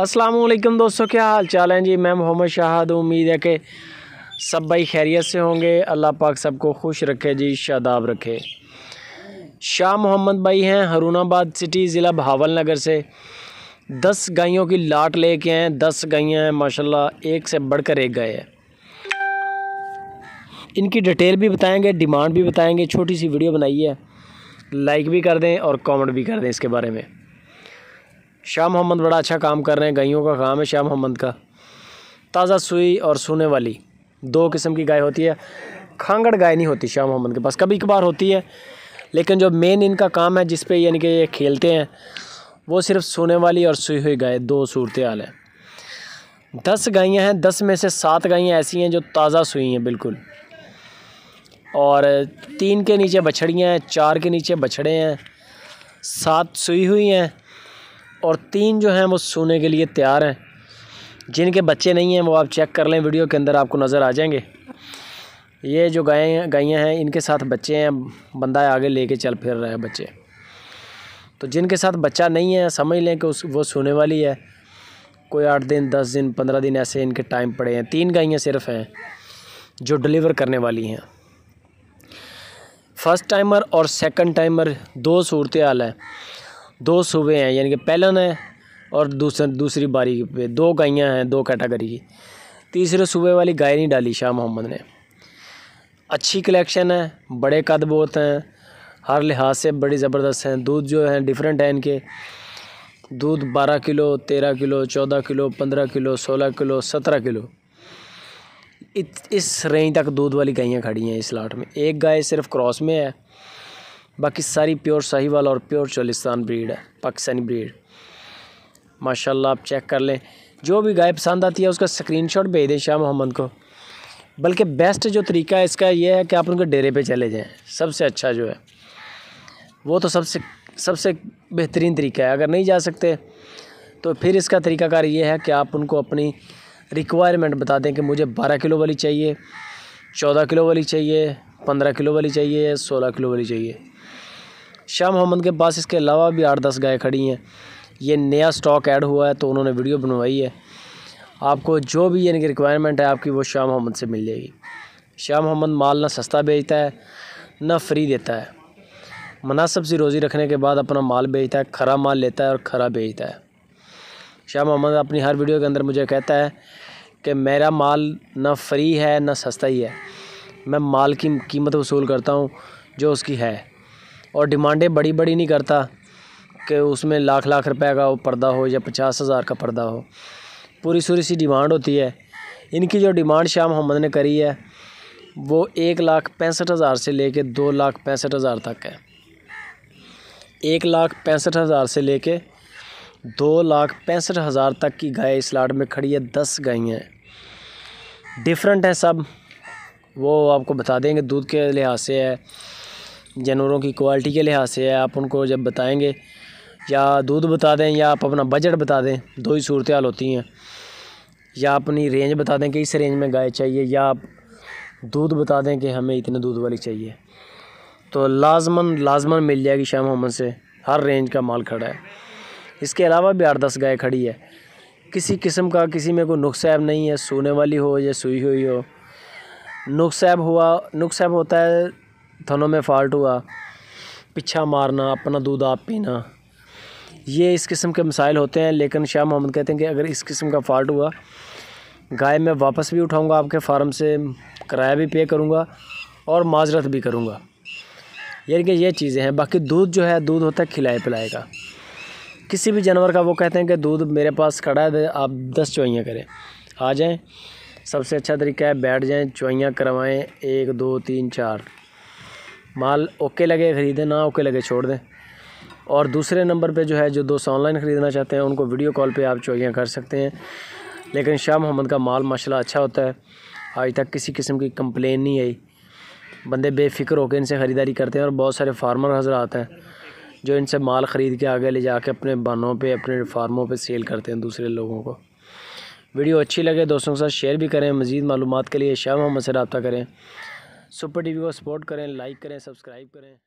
असलम दोस्तों क्या हाल चाल हैं जी मैं मोहम्मद शाहद उम्मीद है कि सब भाई खैरियत से होंगे अल्लाह पाक सबको खुश रखे जी शादाब रखे शाह मोहम्मद भाई हैं हरूनाबाद सिटी ज़िला भावल नगर से दस गायों की लाट ले के हैं दस गायें हैं माशाल्लाह एक से बढ़कर एक गाय है इनकी डिटेल भी बताएंगे डिमांड भी बताएंगे छोटी सी वीडियो बनाई है लाइक भी कर दें और कमेंट भी कर दें इसके बारे में शाह मोहम्मद बड़ा अच्छा काम कर रहे हैं गायों का काम है शाह मोहम्मद का ताज़ा सुई और सोने वाली दो किस्म की गाय होती है खांगड़ गाय नहीं होती शाह मोहम्मद के पास कभी कभार होती है लेकिन जो मेन इनका काम है जिस पे यानी कि ये खेलते हैं वो सिर्फ सोने वाली और सुई हुई गाय दो सूरत हाल है दस गायें हैं दस में से सात गायें ऐसी हैं जो ताज़ा सुई हैं बिल्कुल और तीन के नीचे बछड़ियाँ हैं चार के नीचे बछड़े हैं सात सुई हुई हैं और तीन जो हैं वो सोने के लिए तैयार हैं जिनके बच्चे नहीं हैं वो आप चेक कर लें वीडियो के अंदर आपको नज़र आ जाएंगे ये जो गायें गायें हैं इनके साथ बच्चे हैं बंदा आगे लेके चल फिर रहे हैं बच्चे तो जिनके साथ बच्चा नहीं है समझ लें कि उस वो सोने वाली है कोई आठ दिन दस दिन पंद्रह दिन ऐसे इनके टाइम पड़े हैं तीन गायें सिर्फ हैं जो डिलीवर करने वाली हैं फ़र्स्ट टाइमर और सेकंड टाइमर दो सूरत हाल है दो सूबे हैं यानी कि पहलन है और दूसर दूसरी बारी पे दो गायें हैं दो कैटागरी की तीसरे सूबे वाली गाय नहीं डाली शाह मोहम्मद ने अच्छी कलेक्शन है बड़े कद बहुत हैं हर लिहाज से बड़ी ज़बरदस्त हैं दूध जो है डिफरेंट हैं इनके दूध बारह किलो तेरह किलो चौदह किलो पंद्रह किलो सोलह किलो सत्रह किलो इत, इस रेंज तक दूध वाली गायें खड़ी हैं इस लाट में एक गाय सिर्फ क्रॉस में है बाकी सारी प्योर साहिवाल और प्योर चोलिस्तान ब्रीड है पाकिस्तानी ब्रीड माशाल्लाह आप चेक कर लें जो भी गाय पसंद आती है उसका स्क्रीनशॉट भेज दें शाह मोहम्मद को बल्कि बेस्ट जो तरीका है इसका यह है कि आप उनके डेरे पे चले जाएं सबसे अच्छा जो है वो तो सबसे सबसे बेहतरीन तरीका है अगर नहीं जा सकते तो फिर इसका तरीकाकार ये है कि आप उनको अपनी रिक्वायरमेंट बता दें कि मुझे बारह किलो वाली चाहिए चौदह किलो वाली चाहिए पंद्रह किलो वाली चाहिए सोलह किलो वाली चाहिए शाह मोहम्मद के पास इसके अलावा भी आठ दस गाय खड़ी हैं ये नया स्टॉक ऐड हुआ है तो उन्होंने वीडियो बनवाई है आपको जो भी यानी कि रिक्वायरमेंट है आपकी वो शाह मोहम्मद से मिल जाएगी शाह मोहम्मद माल ना सस्ता बेचता है ना फ्री देता है मुनासब सी रोज़ी रखने के बाद अपना माल बेचता है खरा माल लेता है और खरा बेचता है शाह मोहम्मद अपनी हर वीडियो के अंदर मुझे कहता है कि मेरा माल ना फ्री है ना सस्ता ही है मैं माल की कीमत वसूल करता हूँ जो उसकी है और डिमांडें बड़ी बड़ी नहीं करता कि उसमें लाख लाख रुपए का पर्दा हो या पचास हज़ार का पर्दा हो पूरी सूरी सी डिमांड होती है इनकी जो डिमांड शाह मोहम्मद ने करी है वो एक लाख पैंसठ हज़ार से ले कर दो लाख पैंसठ हज़ार तक है एक लाख पैंसठ हज़ार से ले कर दो लाख पैंसठ हज़ार तक की गाय इस लाट में खड़ी है दस गाय हैं डिफरेंट हैं सब वो आपको बता देंगे दूध के लिहाज से है जानवरों की क्वालिटी के लिहाज से है आप उनको जब बताएंगे या दूध बता दें या आप अपना बजट बता दें दो ही सूरत हाल होती हैं या अपनी रेंज बता दें कि इस रेंज में गाय चाहिए या आप दूध बता दें कि हमें इतने दूध वाली चाहिए तो लाजमन लाजमन मिल जाएगी शाह मोहम्मद से हर रेंज का माल खड़ा है इसके अलावा भी आठ दस गाय खड़ी है किसी किस्म का किसी में कोई नुकसैब नहीं है सोने वाली हो या सुई हुई हो नुकसैब हुआ नुकसैब होता है थनों में फ़ाल्ट हुआ पीछा मारना अपना दूध आप पीना ये इस किस्म के मसाइल होते हैं लेकिन शाह मोहम्मद कहते हैं कि अगर इस किस्म का फ़ॉल्ट हुआ गाय मैं वापस भी उठाऊंगा आपके फार्म से किराया भी पे करूंगा और माजरत भी करूंगा यानी कि ये चीज़ें हैं बाकी दूध जो है दूध होता है खिलाए पिलाए का किसी भी जानवर का वो कहते हैं कि दूध मेरे पास खड़ा है आप दस चोइयाँ करें आ जाएँ सबसे अच्छा तरीका है बैठ जाएँ चोइयाँ करवाएँ एक दो तीन चार माल ओके लगे ख़रीदें ना ओके लगे छोड़ दें और दूसरे नंबर पे जो है जो दोस्त ऑनलाइन ख़रीदना चाहते हैं उनको वीडियो कॉल पे आप चोरियाँ कर सकते हैं लेकिन शाह मोहम्मद का माल माशाल्लाह अच्छा होता है आज तक किसी किस्म की कंप्लेन नहीं आई बंदे बेफिक्र होकर इनसे ख़रीदारी करते हैं और बहुत सारे फार्मर हजर आते हैं जो इनसे माल ख़रीद के आगे ले जाके अपने बनों पे अपने फार्मों पे सेल करते हैं दूसरे लोगों को वीडियो अच्छी लगे दोस्तों के साथ शेयर भी करें मज़ीद मालूम के लिए शाह मोहम्मद से रबता करें सुपर टीवी को सपोर्ट करें लाइक करें सब्सक्राइब करें